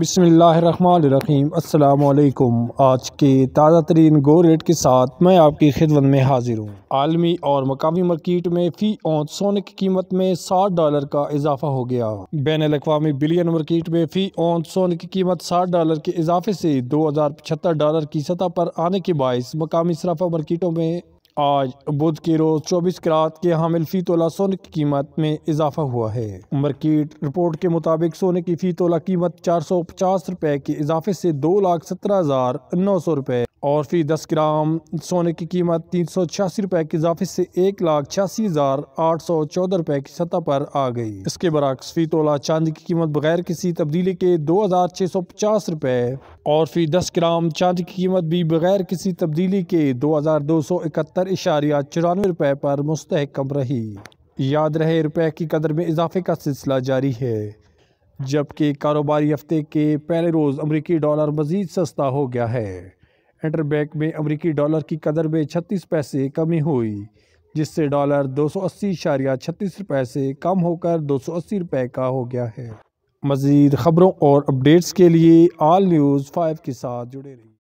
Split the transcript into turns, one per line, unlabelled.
बसमीम् अल्लाम आज के ताज़ा तरीन गो रेट के साथ मैं आपकी खिदमत में हाजिर हूँ आलमी और मकामी मार्केट में फ़ी औंत सोने की कीमत में साठ डॉलर का इजाफा हो गया बैन अवी बिलियन मार्केट में फ़ी औंत सोने की कीमत साठ डॉलर के इजाफे से दो हज़ार पचहत्तर डॉलर की सतह पर आने के बायस मकामी सराफा मार्केटों में आज बुध के रोज 24 करात के हामिल फी तोला सोने की कीमत में इजाफा हुआ है मार्केट रिपोर्ट के मुताबिक सोने की फी तोला कीमत चार सौ पचास रुपए के इजाफे से दो लाख सत्रह हजार नौ सौ रुपए और फिर दस ग्राम सोने की कीमत तीन सौ छियासी रुपये के इजाफे से एक लाख छियासी हज़ार आठ सौ चौदह रुपये की सतह पर आ गई इसके बरक्स फी तोला चांदी की कीमत बगैर किसी तब्दीली के दो हज़ार छः सौ पचास रुपये और फिर दस ग्राम चांदी की कीमत भी बगैर किसी तब्दीली के दो हज़ार दो सौ इकहत्तर इशारिया चौरानवे रुपये पर मुस्तकम रही याद रहे रुपये की कदर में इजाफे का सिलसिला जारी है जबकि कारोबारी हफ्ते के पहले रोज़ अमरीकी डॉलर मज़ीद सस्ता हो गया है इंटरबैंक में अमरीकी डॉलर की कदर में छत्तीस पैसे कमी हुई जिससे डॉलर दो सौ अस्सी इशारिया छत्तीस रुपये से कम होकर दो सौ अस्सी रुपये का हो गया है मज़ीद ख़बरों और अपडेट्स के लिए आल न्यूज़ फाइव के साथ जुड़े रहिए